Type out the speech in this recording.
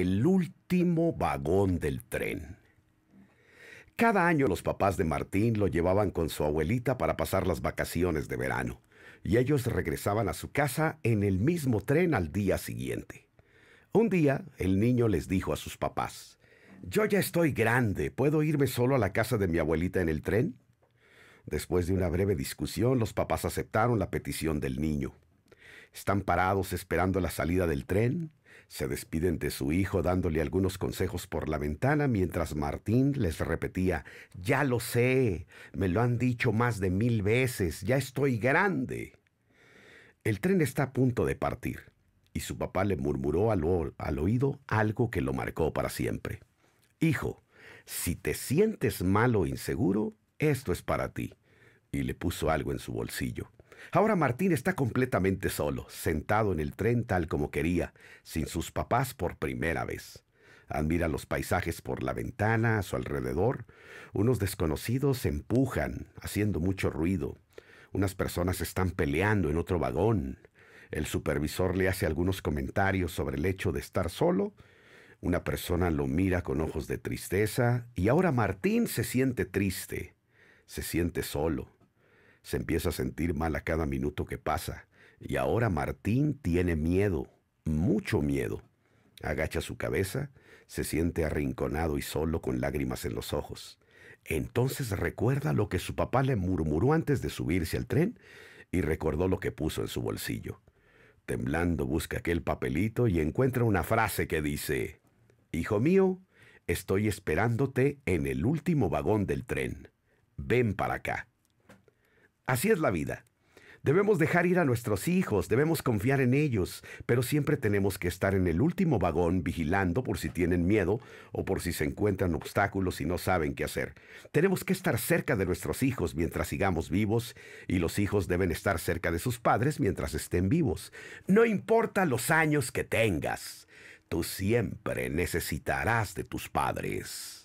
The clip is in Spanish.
el último vagón del tren. Cada año los papás de Martín lo llevaban con su abuelita para pasar las vacaciones de verano, y ellos regresaban a su casa en el mismo tren al día siguiente. Un día el niño les dijo a sus papás, Yo ya estoy grande, ¿puedo irme solo a la casa de mi abuelita en el tren? Después de una breve discusión, los papás aceptaron la petición del niño. Están parados esperando la salida del tren. Se despiden de su hijo dándole algunos consejos por la ventana mientras Martín les repetía, Ya lo sé, me lo han dicho más de mil veces, ya estoy grande. El tren está a punto de partir, y su papá le murmuró al, oído algo que lo marcó para siempre. Hijo, si te sientes malo o inseguro, esto es para ti. Y le puso algo en su bolsillo. Ahora Martín está completamente solo, sentado en el tren tal como quería, sin sus papás por primera vez. Admira los paisajes por la ventana, a su alrededor. Unos desconocidos empujan, haciendo mucho ruido. Unas personas están peleando en otro vagón. El supervisor le hace algunos comentarios sobre el hecho de estar solo. Una persona lo mira con ojos de tristeza y ahora Martín se siente triste, se siente solo. Se empieza a sentir mal a cada minuto que pasa. Y ahora Martín tiene miedo, mucho miedo. Agacha su cabeza, se siente arrinconado y solo con lágrimas en los ojos. Entonces recuerda lo que su papá le murmuró antes de subirse al tren y recordó lo que puso en su bolsillo. Temblando busca aquel papelito y encuentra una frase que dice, Hijo mío, estoy esperándote en el último vagón del tren. Ven para acá. Así es la vida. Debemos dejar ir a nuestros hijos, debemos confiar en ellos, pero siempre tenemos que estar en el último vagón vigilando por si tienen miedo o por si se encuentran obstáculos y no saben qué hacer. Tenemos que estar cerca de nuestros hijos mientras sigamos vivos y los hijos deben estar cerca de sus padres mientras estén vivos. No importa los años que tengas, tú siempre necesitarás de tus padres.